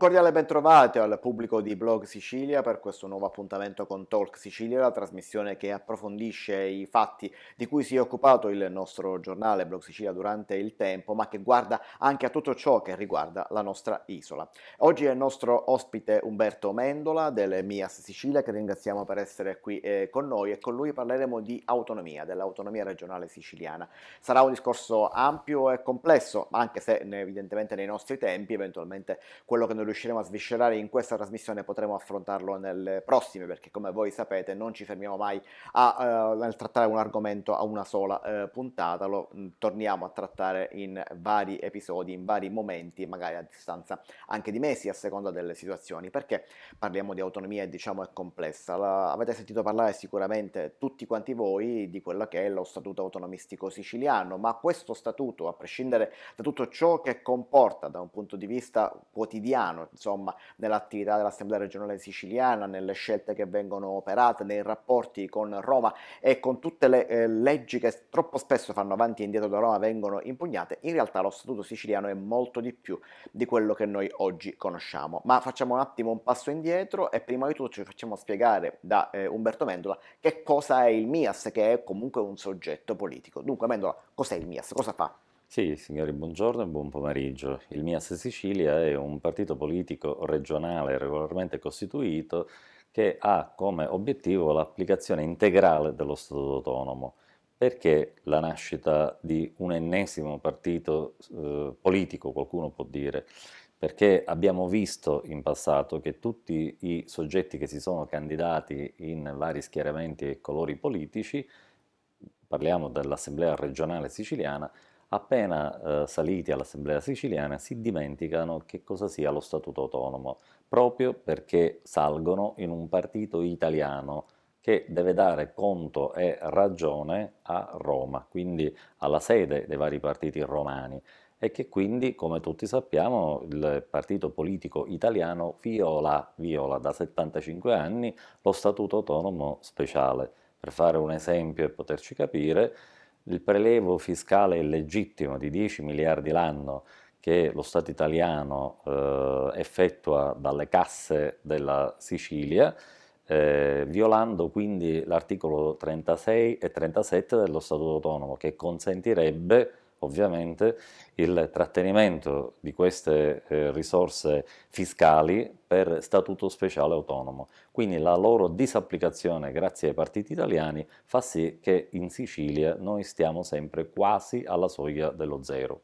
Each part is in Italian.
Un cordiale bentrovati al pubblico di Blog Sicilia per questo nuovo appuntamento con Talk Sicilia, la trasmissione che approfondisce i fatti di cui si è occupato il nostro giornale Blog Sicilia durante il tempo, ma che guarda anche a tutto ciò che riguarda la nostra isola. Oggi è il nostro ospite Umberto Mendola del Mias Sicilia, che ringraziamo per essere qui eh, con noi e con lui parleremo di autonomia, dell'autonomia regionale siciliana. Sarà un discorso ampio e complesso, anche se evidentemente nei nostri tempi eventualmente quello che noi riusciremo a sviscerare in questa trasmissione potremo affrontarlo nelle prossime, perché come voi sapete non ci fermiamo mai a, uh, nel trattare un argomento a una sola uh, puntata, lo mm, torniamo a trattare in vari episodi, in vari momenti, magari a distanza anche di mesi a seconda delle situazioni, perché parliamo di autonomia e diciamo è complessa. La, avete sentito parlare sicuramente tutti quanti voi di quello che è lo statuto autonomistico siciliano, ma questo statuto, a prescindere da tutto ciò che comporta da un punto di vista quotidiano, italiano, insomma, nell'attività dell'Assemblea regionale siciliana, nelle scelte che vengono operate, nei rapporti con Roma e con tutte le eh, leggi che troppo spesso fanno avanti e indietro da Roma vengono impugnate, in realtà lo Statuto siciliano è molto di più di quello che noi oggi conosciamo. Ma facciamo un attimo un passo indietro e prima di tutto ci facciamo spiegare da eh, Umberto Mendola che cosa è il MIAS, che è comunque un soggetto politico. Dunque Mendola, cos'è il MIAS? Cosa fa? Sì, signori, buongiorno e buon pomeriggio. Il MIAS Sicilia è un partito politico regionale regolarmente costituito che ha come obiettivo l'applicazione integrale dello Stato autonomo. Perché la nascita di un ennesimo partito eh, politico, qualcuno può dire? Perché abbiamo visto in passato che tutti i soggetti che si sono candidati in vari schieramenti e colori politici, parliamo dell'Assemblea regionale siciliana, Appena eh, saliti all'Assemblea siciliana si dimenticano che cosa sia lo Statuto autonomo, proprio perché salgono in un partito italiano che deve dare conto e ragione a Roma, quindi alla sede dei vari partiti romani e che quindi, come tutti sappiamo, il partito politico italiano viola, viola da 75 anni lo Statuto autonomo speciale. Per fare un esempio e poterci capire, il prelevo fiscale legittimo di 10 miliardi l'anno che lo Stato italiano eh, effettua dalle casse della Sicilia, eh, violando quindi l'articolo 36 e 37 dello Statuto autonomo che consentirebbe ovviamente il trattenimento di queste eh, risorse fiscali per statuto speciale autonomo. Quindi la loro disapplicazione grazie ai partiti italiani fa sì che in Sicilia noi stiamo sempre quasi alla soglia dello zero.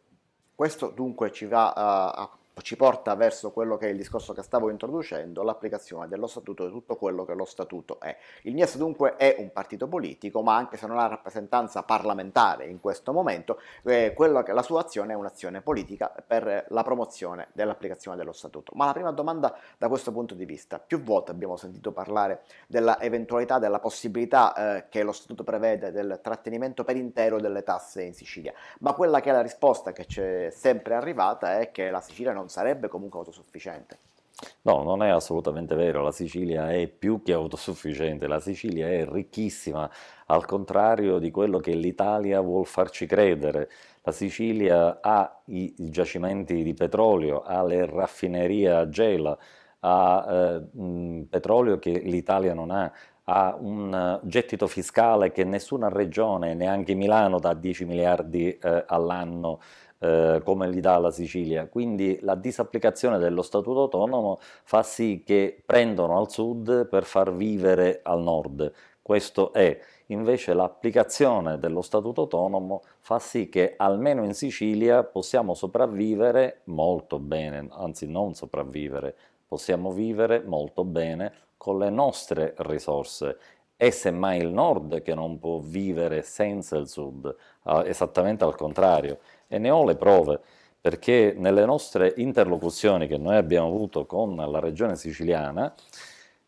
Questo dunque ci va a, a ci porta verso quello che è il discorso che stavo introducendo, l'applicazione dello statuto e tutto quello che lo statuto è. Il MIES dunque è un partito politico, ma anche se non ha rappresentanza parlamentare in questo momento, eh, che, la sua azione è un'azione politica per la promozione dell'applicazione dello statuto. Ma la prima domanda da questo punto di vista, più volte abbiamo sentito parlare dell'eventualità, della possibilità eh, che lo statuto prevede del trattenimento per intero delle tasse in Sicilia, ma quella che è la risposta che c'è sempre arrivata è che la Sicilia non non sarebbe comunque autosufficiente. No, non è assolutamente vero, la Sicilia è più che autosufficiente, la Sicilia è ricchissima, al contrario di quello che l'Italia vuol farci credere. La Sicilia ha i giacimenti di petrolio, ha le raffinerie a gela, ha eh, petrolio che l'Italia non ha, ha un eh, gettito fiscale che nessuna regione, neanche Milano, dà 10 miliardi eh, all'anno eh, come li dà la Sicilia. Quindi la disapplicazione dello Statuto autonomo fa sì che prendano al sud per far vivere al nord. Questo è. Invece l'applicazione dello Statuto autonomo fa sì che almeno in Sicilia possiamo sopravvivere molto bene, anzi non sopravvivere, possiamo vivere molto bene con le nostre risorse. E semmai il nord che non può vivere senza il sud, esattamente al contrario e ne ho le prove perché nelle nostre interlocuzioni che noi abbiamo avuto con la regione siciliana,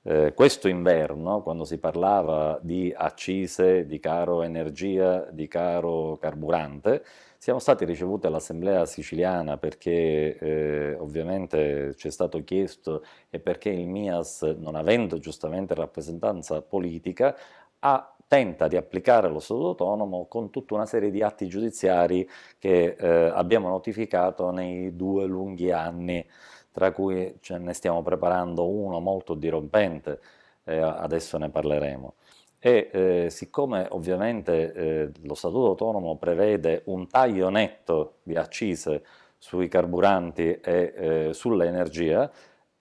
eh, questo inverno, quando si parlava di accise, di caro energia, di caro carburante, siamo stati ricevuti all'Assemblea siciliana perché eh, ovviamente ci è stato chiesto e perché il MIAS, non avendo giustamente rappresentanza politica, ha tenta di applicare lo Statuto autonomo con tutta una serie di atti giudiziari che eh, abbiamo notificato nei due lunghi anni, tra cui ce ne stiamo preparando uno molto dirompente, eh, adesso ne parleremo. E eh, siccome ovviamente eh, lo Statuto autonomo prevede un taglio netto di accise sui carburanti e eh, sull'energia,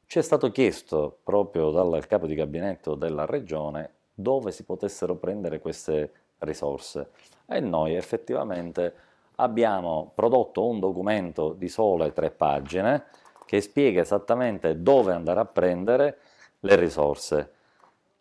ci è stato chiesto proprio dal capo di gabinetto della Regione dove si potessero prendere queste risorse. E noi effettivamente abbiamo prodotto un documento di sole tre pagine che spiega esattamente dove andare a prendere le risorse.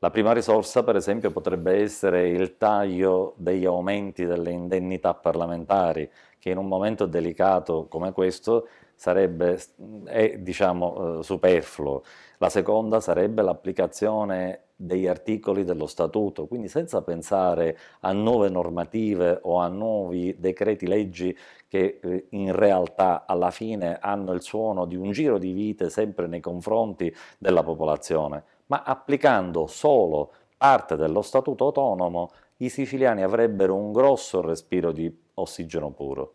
La prima risorsa, per esempio, potrebbe essere il taglio degli aumenti delle indennità parlamentari, che in un momento delicato come questo sarebbe, è diciamo, eh, superfluo. La seconda sarebbe l'applicazione degli articoli dello statuto, quindi senza pensare a nuove normative o a nuovi decreti leggi che eh, in realtà alla fine hanno il suono di un giro di vite sempre nei confronti della popolazione, ma applicando solo parte dello statuto autonomo i siciliani avrebbero un grosso respiro di ossigeno puro.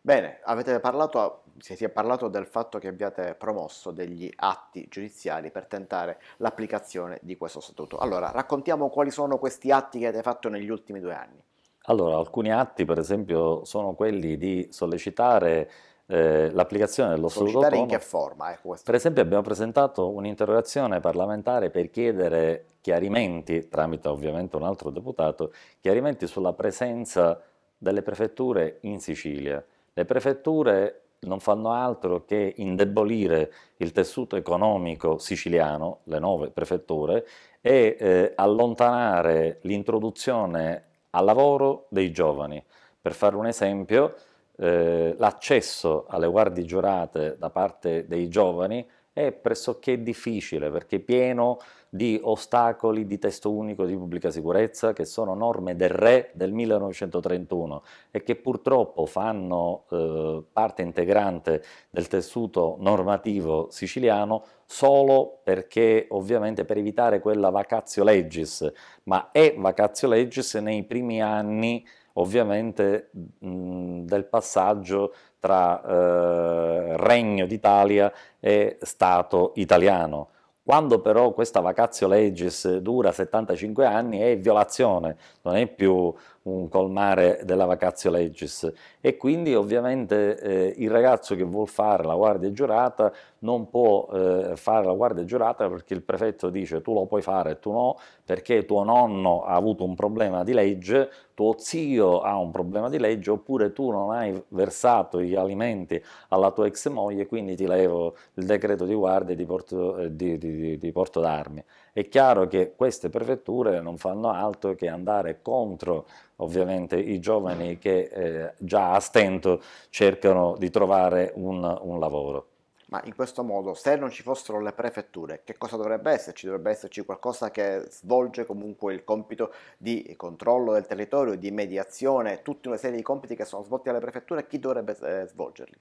Bene, avete parlato, si è parlato del fatto che abbiate promosso degli atti giudiziari per tentare l'applicazione di questo statuto. Allora, raccontiamo quali sono questi atti che avete fatto negli ultimi due anni. Allora, alcuni atti, per esempio, sono quelli di sollecitare eh, l'applicazione dello Statuto Autonomo. in che forma? Eh, per esempio abbiamo presentato un'interrogazione parlamentare per chiedere chiarimenti, tramite ovviamente un altro deputato, chiarimenti sulla presenza delle prefetture in Sicilia. Le prefetture non fanno altro che indebolire il tessuto economico siciliano, le nuove prefetture, e eh, allontanare l'introduzione al lavoro dei giovani. Per fare un esempio, eh, l'accesso alle guardie giurate da parte dei giovani è pressoché difficile perché pieno di ostacoli di testo unico di pubblica sicurezza che sono norme del re del 1931 e che purtroppo fanno eh, parte integrante del tessuto normativo siciliano solo perché ovviamente per evitare quella vacatio legis, ma è vacatio legis nei primi anni ovviamente mh, del passaggio tra eh, Regno d'Italia e Stato italiano quando però questa vacatio legis dura 75 anni è violazione, non è più un colmare della vacatio legis e quindi ovviamente eh, il ragazzo che vuol fare la guardia giurata non può eh, fare la guardia giurata perché il prefetto dice tu lo puoi fare e tu no, perché tuo nonno ha avuto un problema di legge, tuo zio ha un problema di legge, oppure tu non hai versato gli alimenti alla tua ex moglie, quindi ti levo il decreto di guardia di porto, eh, di, di, di porto d'armi. È chiaro che queste prefetture non fanno altro che andare contro ovviamente i giovani che eh, già a stento cercano di trovare un, un lavoro ma in questo modo se non ci fossero le prefetture che cosa dovrebbe esserci? Dovrebbe esserci qualcosa che svolge comunque il compito di controllo del territorio, di mediazione, tutta una serie di compiti che sono svolti dalle prefetture, chi dovrebbe eh, svolgerli?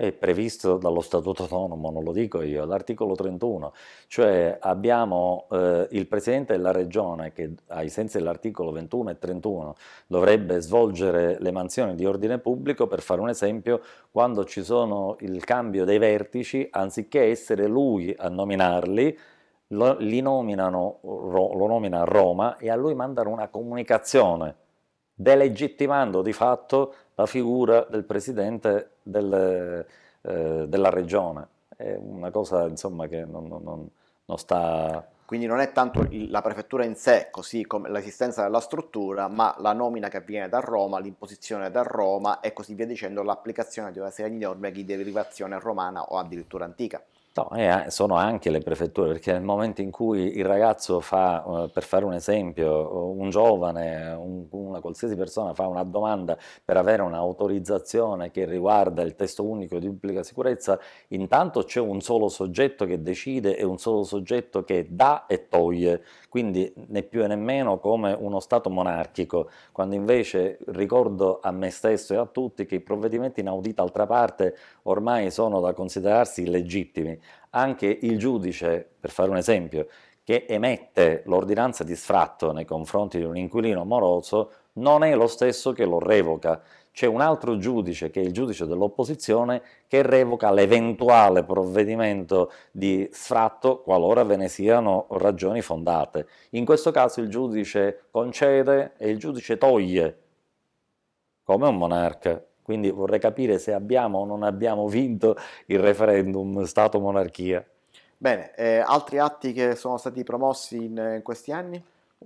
è previsto dallo Statuto autonomo, non lo dico io, l'articolo 31, cioè abbiamo eh, il Presidente della Regione che ai sensi dell'articolo 21 e 31 dovrebbe svolgere le mansioni di ordine pubblico, per fare un esempio, quando ci sono il cambio dei vertici, anziché essere lui a nominarli, lo, nominano, lo nomina a Roma e a lui mandano una comunicazione, delegittimando di fatto la figura del presidente del, eh, della regione. È una cosa insomma, che non, non, non sta... Quindi non è tanto la prefettura in sé, così come l'esistenza della struttura, ma la nomina che avviene da Roma, l'imposizione da Roma e così via dicendo, l'applicazione di una serie di norme di derivazione romana o addirittura antica. No, eh, sono anche le prefetture, perché nel momento in cui il ragazzo fa, eh, per fare un esempio, eh, un giovane, un, una qualsiasi persona fa una domanda per avere un'autorizzazione che riguarda il testo unico di pubblica sicurezza, intanto c'è un solo soggetto che decide e un solo soggetto che dà e toglie quindi né più né meno come uno Stato monarchico, quando invece ricordo a me stesso e a tutti che i provvedimenti in audita altra parte ormai sono da considerarsi illegittimi. Anche il giudice, per fare un esempio, che emette l'ordinanza di sfratto nei confronti di un inquilino moroso non è lo stesso che lo revoca c'è un altro giudice, che è il giudice dell'opposizione, che revoca l'eventuale provvedimento di sfratto qualora ve ne siano ragioni fondate. In questo caso il giudice concede e il giudice toglie, come un monarca. Quindi vorrei capire se abbiamo o non abbiamo vinto il referendum Stato-monarchia. Bene, eh, altri atti che sono stati promossi in, in questi anni?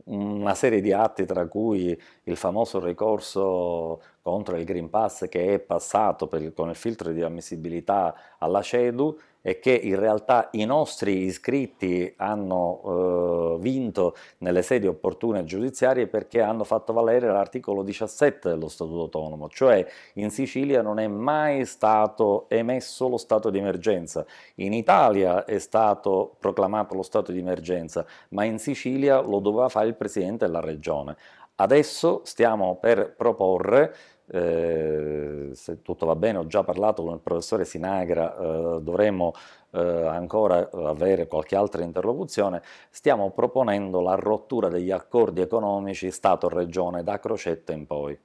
una serie di atti, tra cui il famoso ricorso contro il Green Pass che è passato per, con il filtro di ammissibilità alla CEDU e che in realtà i nostri iscritti hanno eh, vinto nelle sedi opportune giudiziarie perché hanno fatto valere l'articolo 17 dello Statuto autonomo, cioè in Sicilia non è mai stato emesso lo stato di emergenza, in Italia è stato proclamato lo stato di emergenza, ma in Sicilia lo doveva fare il Presidente della Regione. Adesso stiamo per proporre eh, se tutto va bene, ho già parlato con il professore Sinagra, eh, dovremo eh, ancora avere qualche altra interlocuzione, stiamo proponendo la rottura degli accordi economici Stato-Regione da Crocetta in poi.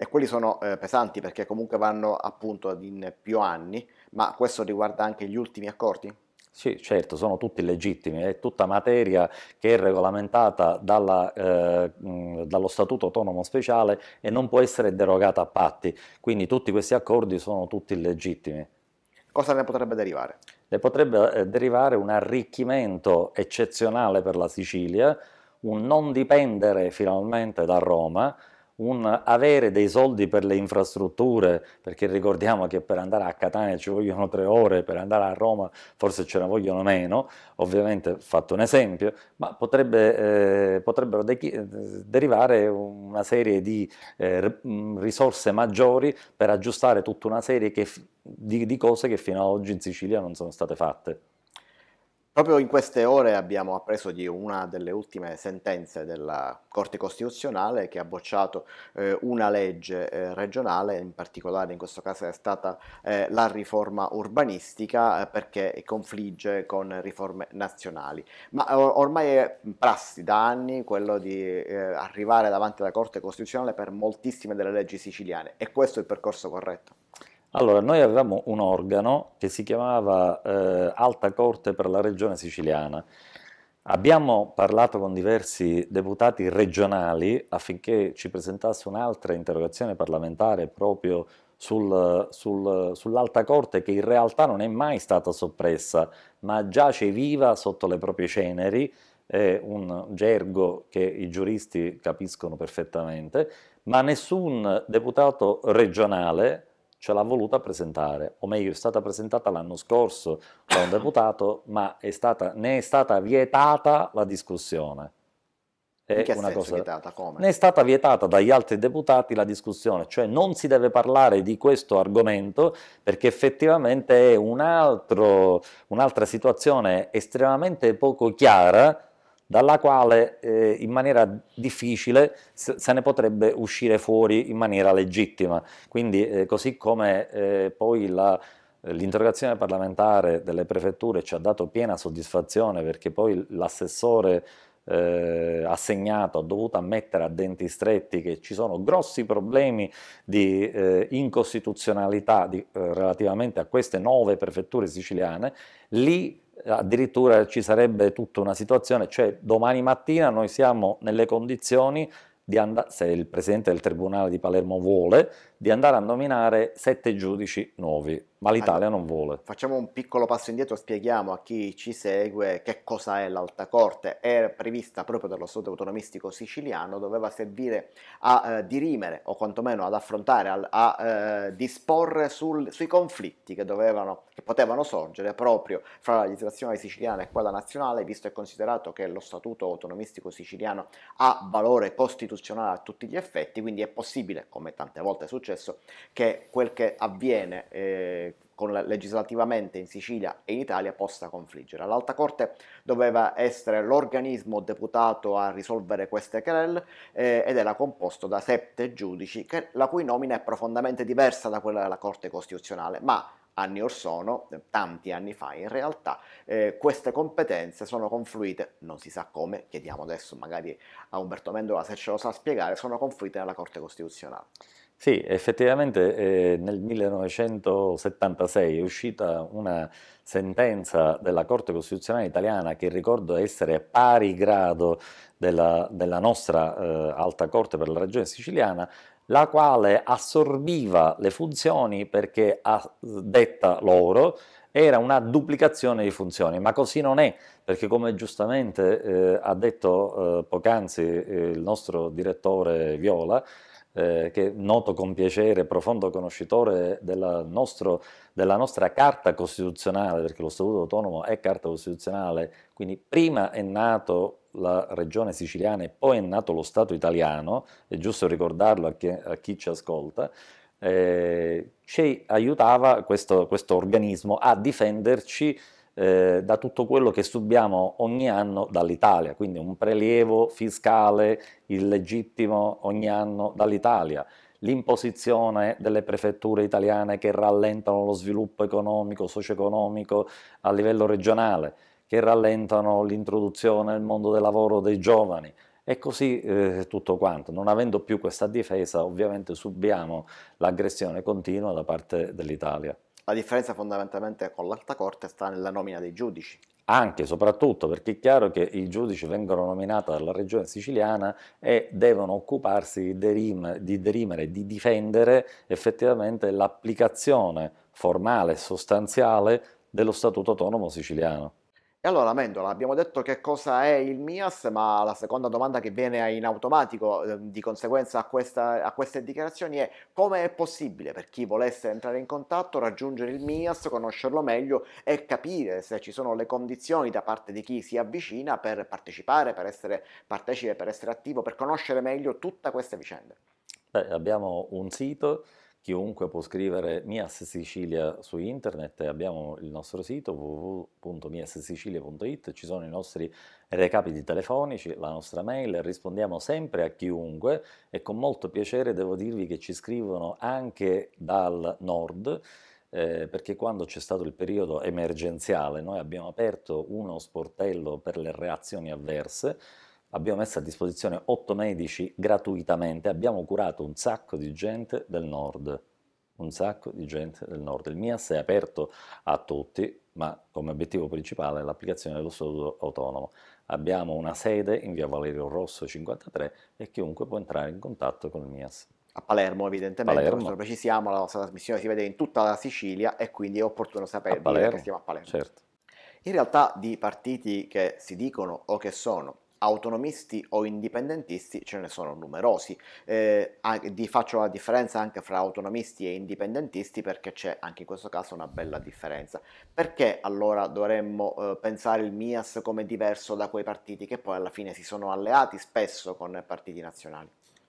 E quelli sono eh, pesanti perché comunque vanno appunto in più anni, ma questo riguarda anche gli ultimi accordi? Sì, certo, sono tutti legittimi, è tutta materia che è regolamentata dalla, eh, mm, dallo Statuto Autonomo Speciale e non può essere derogata a patti, quindi tutti questi accordi sono tutti legittimi. Cosa ne potrebbe derivare? Ne potrebbe eh, derivare un arricchimento eccezionale per la Sicilia, un non dipendere finalmente da Roma, un avere dei soldi per le infrastrutture, perché ricordiamo che per andare a Catania ci vogliono tre ore, per andare a Roma forse ce ne vogliono meno, ovviamente fatto un esempio, ma potrebbe, eh, potrebbero de eh, derivare una serie di eh, mm, risorse maggiori per aggiustare tutta una serie che, di, di cose che fino ad oggi in Sicilia non sono state fatte. Proprio in queste ore abbiamo appreso di una delle ultime sentenze della Corte Costituzionale che ha bocciato eh, una legge eh, regionale, in particolare in questo caso è stata eh, la riforma urbanistica eh, perché confligge con riforme nazionali. Ma eh, or ormai è prassi da anni quello di eh, arrivare davanti alla Corte Costituzionale per moltissime delle leggi siciliane È questo il percorso corretto. Allora, noi avevamo un organo che si chiamava eh, Alta Corte per la Regione Siciliana. Abbiamo parlato con diversi deputati regionali affinché ci presentasse un'altra interrogazione parlamentare proprio sul, sul, sull'alta corte che in realtà non è mai stata soppressa, ma giace viva sotto le proprie ceneri, è un gergo che i giuristi capiscono perfettamente, ma nessun deputato regionale ce l'ha voluta presentare, o meglio è stata presentata l'anno scorso da un deputato, ma è stata, ne è stata vietata la discussione. È una cosa... vietata? Come? Ne è stata vietata dagli altri deputati la discussione, cioè non si deve parlare di questo argomento perché effettivamente è un altro, un'altra situazione estremamente poco chiara dalla quale eh, in maniera difficile se ne potrebbe uscire fuori in maniera legittima. Quindi eh, così come eh, poi la, eh, l'interrogazione parlamentare delle prefetture ci ha dato piena soddisfazione perché poi l'assessore eh, assegnato ha dovuto ammettere a denti stretti che ci sono grossi problemi di eh, incostituzionalità di, eh, relativamente a queste nove prefetture siciliane, lì addirittura ci sarebbe tutta una situazione, cioè domani mattina noi siamo nelle condizioni di andare, se il Presidente del Tribunale di Palermo vuole, di andare a nominare sette giudici nuovi, ma l'Italia allora, non vuole. Facciamo un piccolo passo indietro, spieghiamo a chi ci segue che cosa è l'Alta Corte. È prevista proprio dallo Stato autonomistico siciliano, doveva servire a eh, dirimere o quantomeno ad affrontare, a, a eh, disporre sul, sui conflitti che, dovevano, che potevano sorgere proprio fra la legislazione siciliana e quella nazionale, visto e considerato che lo Statuto autonomistico siciliano ha valore costituzionale a tutti gli effetti, quindi è possibile, come tante volte succede, successo, che quel che avviene eh, con, legislativamente in Sicilia e in Italia possa confliggere. L'Alta Corte doveva essere l'organismo deputato a risolvere queste querelle eh, ed era composto da sette giudici, che, la cui nomina è profondamente diversa da quella della Corte Costituzionale, ma anni or sono, tanti anni fa in realtà, eh, queste competenze sono confluite, non si sa come, chiediamo adesso magari a Umberto Mendola se ce lo sa spiegare, sono confluite nella Corte Costituzionale. Sì, effettivamente eh, nel 1976 è uscita una sentenza della Corte Costituzionale italiana che ricordo essere pari grado della, della nostra eh, Alta Corte per la Regione siciliana, la quale assorbiva le funzioni perché a, detta loro era una duplicazione di funzioni, ma così non è, perché come giustamente eh, ha detto eh, poc'anzi eh, il nostro direttore Viola, eh, che noto con piacere, profondo conoscitore della, nostro, della nostra Carta Costituzionale, perché lo Statuto Autonomo è Carta Costituzionale, quindi prima è nato la regione siciliana e poi è nato lo Stato italiano, è giusto ricordarlo a chi, a chi ci ascolta, eh, ci aiutava questo, questo organismo a difenderci eh, da tutto quello che subiamo ogni anno dall'Italia, quindi un prelievo fiscale illegittimo ogni anno dall'Italia, l'imposizione delle prefetture italiane che rallentano lo sviluppo economico, socio-economico a livello regionale, che rallentano l'introduzione nel mondo del lavoro dei giovani, e così eh, tutto quanto. Non avendo più questa difesa, ovviamente subiamo l'aggressione continua da parte dell'Italia. La differenza fondamentalmente con l'alta corte sta nella nomina dei giudici. Anche, e soprattutto perché è chiaro che i giudici vengono nominati dalla regione siciliana e devono occuparsi di, derim, di derimere, di difendere effettivamente l'applicazione formale e sostanziale dello Statuto autonomo siciliano allora, Mendola, abbiamo detto che cosa è il MIAS, ma la seconda domanda che viene in automatico ehm, di conseguenza a, questa, a, queste dichiarazioni è come è possibile per chi volesse entrare in contatto raggiungere il MIAS, conoscerlo meglio e capire se ci sono le condizioni da parte di chi si avvicina per partecipare, per essere partecipe, per essere attivo, per conoscere meglio tutte queste vicende. Beh, abbiamo un sito Chiunque può scrivere Mias Sicilia su internet, abbiamo il nostro sito www.miassicilia.it, ci sono i nostri recapiti telefonici, la nostra mail, rispondiamo sempre a chiunque e con molto piacere devo dirvi che ci scrivono anche dal nord, eh, perché quando c'è stato il periodo emergenziale noi abbiamo aperto uno sportello per le reazioni avverse, abbiamo messo a disposizione 8 medici gratuitamente, abbiamo curato un sacco di gente del nord, un sacco di gente del nord. Il MIAS è aperto a tutti, ma come obiettivo principale è l'applicazione dello studio autonomo. Abbiamo una sede in via Valerio Rosso 53 e chiunque può entrare in contatto con il MIAS a Palermo evidentemente, Palermo. questo precisiamo, la nostra trasmissione si vede in tutta la Sicilia e quindi è opportuno sapere che stiamo a Palermo. Certo. In realtà di partiti che si dicono o che sono autonomisti o indipendentisti ce ne sono numerosi. Eh, faccio la differenza anche fra autonomisti e indipendentisti perché c'è anche in questo caso una bella differenza. Perché allora dovremmo eh, pensare il MIAS come diverso da quei partiti che poi alla fine si sono alleati spesso con partiti nazionali?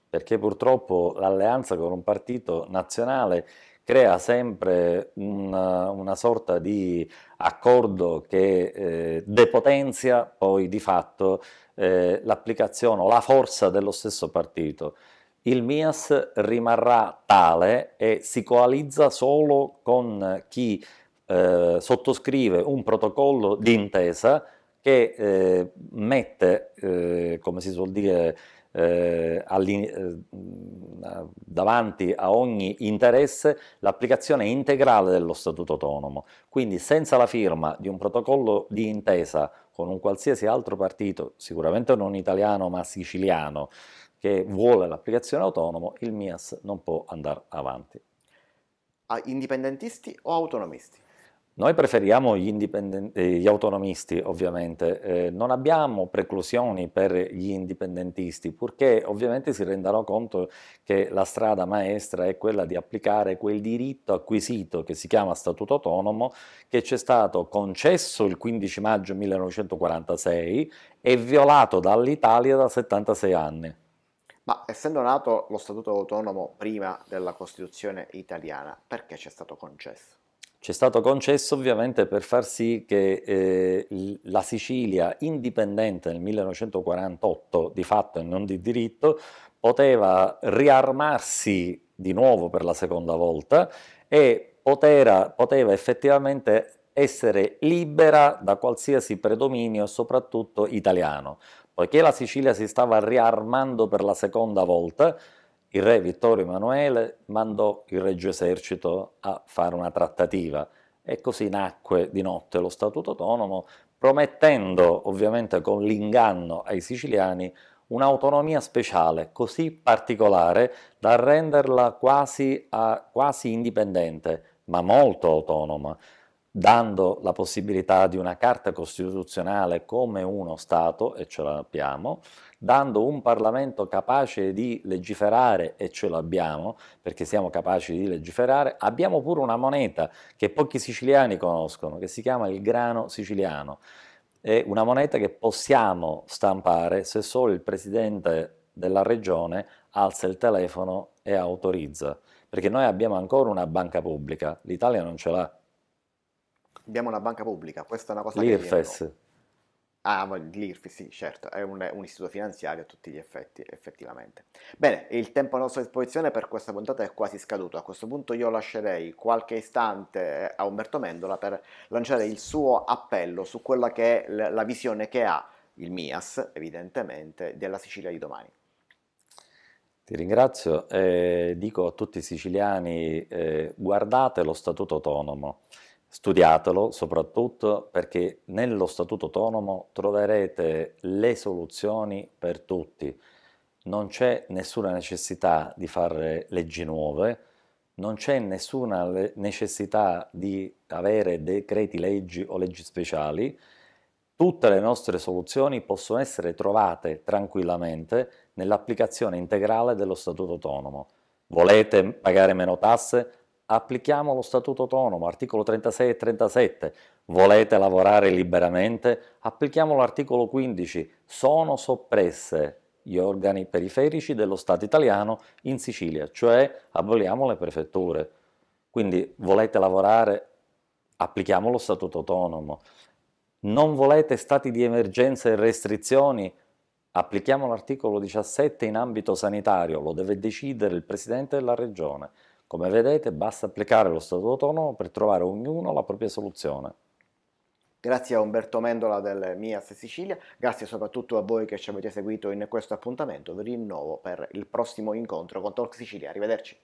Perché purtroppo l'alleanza con un partito nazionale crea sempre una, una, sorta di accordo che eh, depotenzia poi di fatto eh, l'applicazione o la forza dello stesso partito. Il MIAS rimarrà tale e si coalizza solo con chi eh, sottoscrive un protocollo d'intesa che eh, mette, eh, come si suol dire, eh, eh, davanti a ogni interesse l'applicazione integrale dello Statuto autonomo. Quindi senza la firma di un protocollo di intesa con un qualsiasi altro partito, sicuramente non italiano ma siciliano, che vuole l'applicazione autonomo, il MIAS non può andare avanti. A indipendentisti o autonomisti? Noi preferiamo gli, eh, gli autonomisti ovviamente, eh, non abbiamo preclusioni per gli indipendentisti, purché ovviamente si rendano conto che la strada maestra è quella di applicare quel diritto acquisito che si chiama Statuto Autonomo, che ci è stato concesso il 15 maggio 1946 e violato dall'Italia da 76 anni. Ma essendo nato lo Statuto Autonomo prima della Costituzione italiana, perché ci è stato concesso? Ci è stato concesso ovviamente per far sì che eh, la Sicilia, indipendente nel 1948 di fatto e non di diritto, poteva riarmarsi di nuovo per la seconda volta e potera, poteva effettivamente essere libera da qualsiasi predominio, soprattutto italiano. Poiché la Sicilia si stava riarmando per la seconda volta, il re Vittorio Emanuele mandò il Regio Esercito a fare una trattativa e così nacque di notte lo Statuto autonomo, promettendo ovviamente con l'inganno ai siciliani un'autonomia speciale così particolare da renderla quasi, a, quasi indipendente, ma molto autonoma, dando la possibilità di una carta costituzionale come uno Stato, e ce l'abbiamo, dando un Parlamento capace di legiferare, e ce l'abbiamo, perché siamo capaci di legiferare, abbiamo pure una moneta che pochi siciliani conoscono, che si chiama il grano siciliano. È una moneta che possiamo stampare se solo il Presidente della Regione alza il telefono e autorizza, perché noi abbiamo ancora una banca pubblica, l'Italia non ce l'ha. Abbiamo una banca pubblica, questa è una cosa L'IRFES. che... L'IRFES Ah, l'IRFI, sì, certo, è un, un, istituto finanziario a tutti gli effetti, effettivamente. Bene, il tempo a nostra disposizione per questa puntata è quasi scaduto. A questo punto io lascerei qualche istante eh, a Umberto Mendola per lanciare il suo appello su quella che è la visione che ha il MIAS, evidentemente, della Sicilia di domani. Ti ringrazio, eh, dico a tutti i siciliani, eh, guardate lo Statuto autonomo. Studiatelo soprattutto perché nello Statuto autonomo troverete le soluzioni per tutti. Non c'è nessuna necessità di fare leggi nuove, non c'è nessuna necessità di avere decreti leggi o leggi speciali. Tutte le nostre soluzioni possono essere trovate tranquillamente nell'applicazione integrale dello Statuto autonomo. Volete pagare meno tasse? applichiamo lo Statuto autonomo, articolo 36 e 37, volete lavorare liberamente, applichiamo l'articolo 15, sono soppresse gli organi periferici dello Stato italiano in Sicilia, cioè aboliamo le prefetture. Quindi volete lavorare, applichiamo lo Statuto autonomo. Non volete stati di emergenza e restrizioni, applichiamo l'articolo 17 in ambito sanitario, lo deve decidere il Presidente della Regione. Come vedete basta applicare lo stato autonomo per trovare ognuno la propria soluzione. Grazie a Umberto Mendola del MIAS Sicilia, grazie soprattutto a voi che ci avete seguito in questo appuntamento, vi rinnovo per il prossimo incontro con Talk Sicilia, arrivederci.